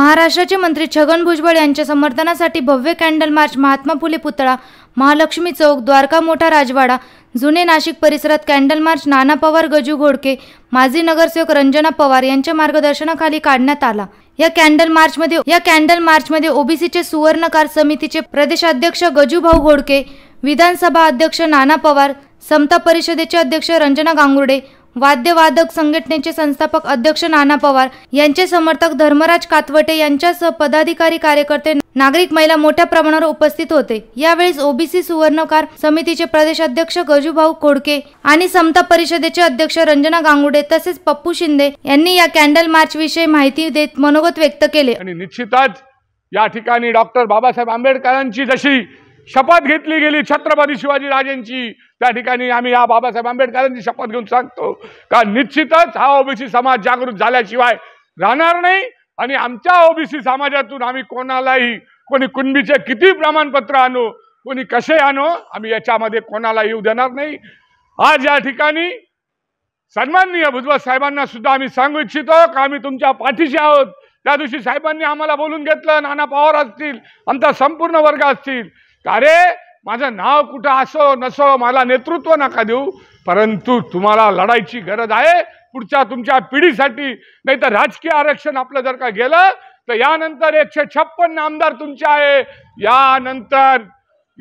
महाराष्ट्राचे मंत्री छगन भुजबळ यांच्या समर्थनासाठी भव्य कॅन्डल मार्च महात्मा फुले पुतळा महालक्ष्मी चौक द्वारका मोठा राजवाडा जुने नाशिक परिसरात कॅन्डल मार्च नाना पवार गजू घोडके माजी नगरसेवक रंजना पवार यांच्या मार्गदर्शनाखाली काढण्यात आला या कॅन्डल मार्चमध्ये या कॅन्डल मार्चमध्ये ओबीसीचे सुवर्णकार समितीचे प्रदेशाध्यक्ष गजूभाऊ घोडके विधानसभा अध्यक्ष नाना पवार समता परिषदेचे अध्यक्ष रंजना गांगुर्डे वाद्यवादक संघटनेचे संस्थापक अध्यक्ष नाना पवार यांचे समर्थक धर्मराज कातवटे यांच्यासह पदाधिकारी कार्यकर्ते नागरिक महिला मोठ्या प्रमाणावर उपस्थित होते यावेळी ओबीसी सुवर्णकार समितीचे प्रदेश अध्यक्ष गजूभाऊ खोडके आणि समता परिषदेचे अध्यक्ष रंजना गांगुडे तसेच पप्पू शिंदे यांनी या कॅन्डल मार्च विषयी माहिती देत मनोगत व्यक्त केले आणि निश्चितच या ठिकाणी डॉक्टर बाबासाहेब आंबेडकरांची जशी शपथ घेतली गेली छत्रपती शिवाजी राजेंची त्या ठिकाणी आम्ही या बाबासाहेब आंबेडकरांची शपथ घेऊन सांगतो का निश्चितच हा ओबीसी समाज जागृत झाल्याशिवाय राहणार नाही आणि आमच्या ओबीसी समाजातून आम्ही कोणालाही कोणी कुणबीचे किती प्रमाणपत्र आणू कोणी कसे आणू आम्ही याच्यामध्ये कोणाला येऊ देणार नाही आज या ठिकाणी सन्माननीय भुजबळ साहेबांना सुद्धा आम्ही सांगू इच्छितो का आम्ही तुमच्या पाठीशी आहोत त्या दिवशी साहेबांनी आम्हाला बोलून घेतलं नाना पवार असतील आमचा संपूर्ण वर्ग असतील का रे माझं नाव कुठं असो नसो मला नेतृत्व नका देऊ परंतु तुम्हाला लढायची गरज आहे पुढच्या तुमच्या पिढीसाठी नाही तर राजकीय आरक्षण आपलं जर का गेलं तर यानंतर एकशे छप्पन्न आमदार तुमचे आहे यानंतर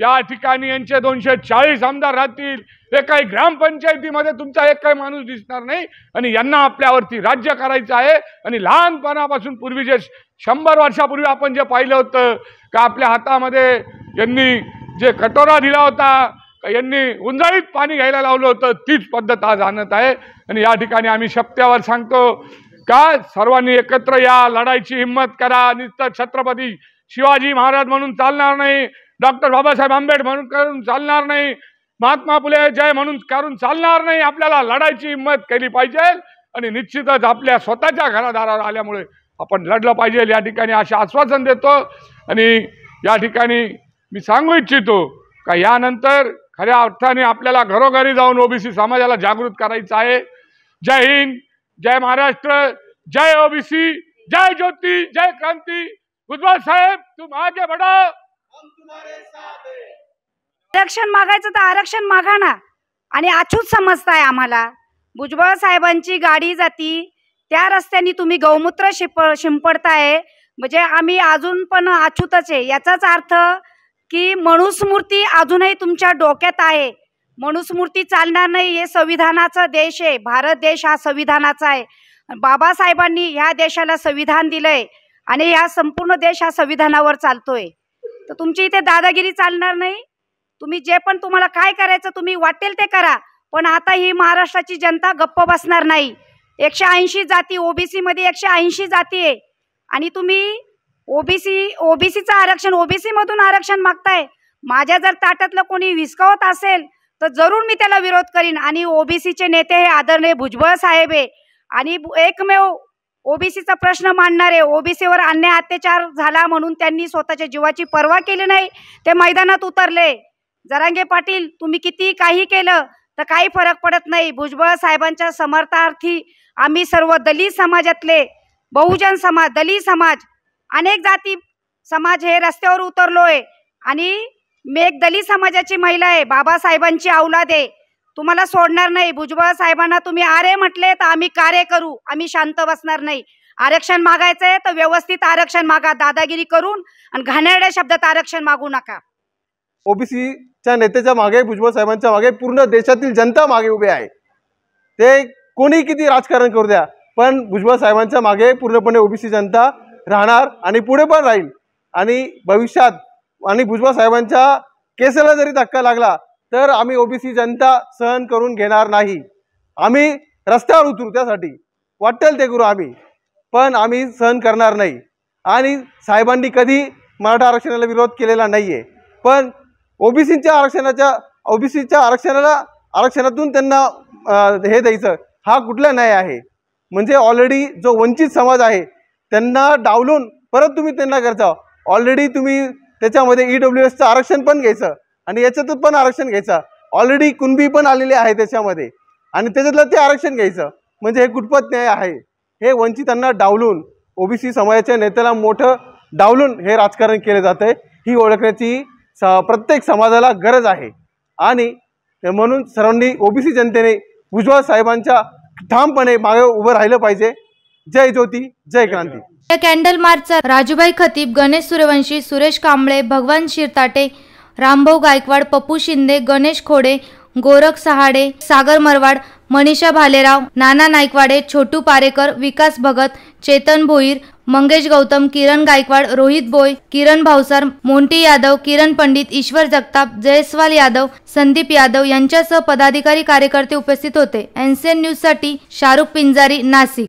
या ठिकाणी यांचे दोनशे चाळीस आमदार राहतील हे काही ग्रामपंचायतीमध्ये तुमचा एक काही माणूस दिसणार नाही आणि यांना आपल्यावरती राज्य करायचं आहे आणि लहानपणापासून पूर्वी जे शंभर वर्षापूर्वी आपण जे पाहिलं होतं का आपल्या हातामध्ये यांनी जे कटोरा दिला होता यांनी उंजाळीत पाणी घ्यायला लावलं होतं तीच पद्धत आज आणत आहे आणि या ठिकाणी आम्ही शब्दावर सांगतो का सर्वांनी एकत्र या लढाईची हिंमत करा नित छत्रपती शिवाजी महाराज म्हणून चालणार नाही डॉक्टर बाबासाहेब आंबेडकर म्हणून करून चालणार नाही महात्मा फुले जय म्हणून करून चालणार नाही आपल्याला लढायची हिंमत केली पाहिजे आणि निश्चितच आपल्या स्वतःच्या घरादारावर आल्यामुळे आपण लढलं पाहिजे या ठिकाणी असे आश्वासन देतो आणि या ठिकाणी मी सांगू इच्छितो का यानंतर खऱ्या अर्थाने आपल्याला घरोघरी जाऊन ओबीसी समाजाला जागृत करायचं आहे जय हिंद जय महाराष्ट्र जय ओबीसी जय ज्योती जय क्रांती गुजरात साहेब तू मागे बढा आरक्षण मागायचं तर आरक्षण मागा ना आणि अचूक समजताय आम्हाला भुजबळ साहेबांची गाडी जाती त्या रस्त्यानी तुम्ही गौमूत्र शिप शिंपडताय म्हणजे आम्ही अजून पण अचूतच आहे याचाच अर्थ की मनुस्मूर्ती अजूनही तुमच्या डोक्यात आहे मनुस्मूर्ती चालणार नाही हे संविधानाचा देश आहे भारत देश हा संविधानाचा आहे बाबासाहेबांनी ह्या देशाला संविधान दिलंय आणि ह्या संपूर्ण देश हा संविधानावर चालतोय तर तुमची इथे दादागिरी चालणार नाही तुम्ही जे पण तुम्हाला काय करायचं तुम्ही वाटेल ते करा पण आता ही महाराष्ट्राची जनता गप्प बसणार नाही एकशे ऐंशी जाती मध्ये एकशे ऐंशी जाती आहे आणि तुम्ही ओबीसी ओबीसीचं आरक्षण ओबीसी मधून आरक्षण मागताय माझ्या जर ताटातलं कोणी विस्कवत असेल तर जरूर मी त्याला विरोध करीन आणि ओबीसीचे नेते हे आदरणीय भुजबळ साहेब आहे आणि एकमेव ओबीसीचा प्रश्न मांडणारे ओबीसीवर अन्याय अत्याचार झाला म्हणून त्यांनी स्वतःच्या जीवाची पर्वा केली नाही ते मैदानात उतरले जरांगे पाटील तुम्ही किती काही केलं तर काही फरक पडत नाही भुजबळ साहेबांच्या समर्थार्थी आम्ही सर्व दलित समाजातले बहुजन समाज दलित समाज अनेक जाती समाज हे रस्त्यावर आहे आणि मी एक दलित समाजाची महिला आहे बाबासाहेबांची औलाद आहे तुम्हाला सोडणार नाही भुजबळ साहेबांना तुम्ही आरे म्हटले तर आम्ही कार्य करू आम्ही शांत बसणार नाही आरक्षण मागायचंय तर व्यवस्थित आरक्षण मागा दादागिरी करून आणि घाणेरड्या शब्दात आरक्षण मागू नका ओबीसीच्या नेत्याच्या मागे भुजबळ साहेबांच्या मागे पूर्ण देशातील जनता मागे उभे आहे ते कोणी किती राजकारण करू द्या पण भुजबळ साहेबांच्या मागे पूर्णपणे ओबीसी जनता राहणार आणि पुढे पण राहील आणि भविष्यात आणि भुजबळ साहेबांच्या केसेला जरी धक्का लागला तर आम्ही ओबीसी जनता सहन करून घेणार नाही आम्ही रस्त्यावर उतरू त्यासाठी वाटेल ते करू आम्ही पण आम्ही सहन करणार नाही आणि साहेबांनी कधी मराठा आरक्षणाला विरोध केलेला नाही आहे पण ओबीसीच्या आरक्षणाच्या ओबीसीच्या आरक्षणाला आरक्षणातून त्यांना हे द्यायचं हा कुठला न्याय आहे म्हणजे ऑलरेडी जो वंचित समाज आहे त्यांना डावलून परत तुम्ही त्यांना करता ऑलरेडी तुम्ही त्याच्यामध्ये ई e डब्ल्यू एसचं आरक्षण पण घ्यायचं आणि याच्यातून पण आरक्षण घ्यायचं ऑलरेडी कुणबी पण आलेले आहे त्याच्यामध्ये आणि त्याच्यातलं ते आरक्षण घ्यायचं म्हणजे हे कुटपत न्याय आहे हे वंचितांना डावलून ओबीसी समाजाच्या नेत्याला मोठं डावलून हे राजकारण केलं जात आहे ही ओळखण्याची स प्रत्येक समाजाला गरज आहे आणि म्हणून सर्वांनी ओबीसी जनतेने भुजबळ साहेबांच्या ठामपणे मागे उभं राहिलं पाहिजे जय ज्योती जय क्रांती या कॅन्डल मार्चचा राजूबाई खतीब गणेश सूर्यवंशी सुरेश कांबळे भगवान शिरताटे रामभाऊ गायकवाड पप्पू शिंदे गणेश खोडे गोरख सहाडे सागर मरवाड मनीषा भालेराव नाना नायकवाडे छोटू पारेकर विकास भगत चेतन भोईर मंगेश गौतम किरण गायकवाड रोहित बोय किरण भाऊसार मोंटी यादव किरण पंडित ईश्वर जगताप जयस्वाल यादव संदीप यादव यांच्यासह पदाधिकारी कार्यकर्ते उपस्थित होते एनसीएन न्यूजसाठी शाहरुख पिंजारी नाशिक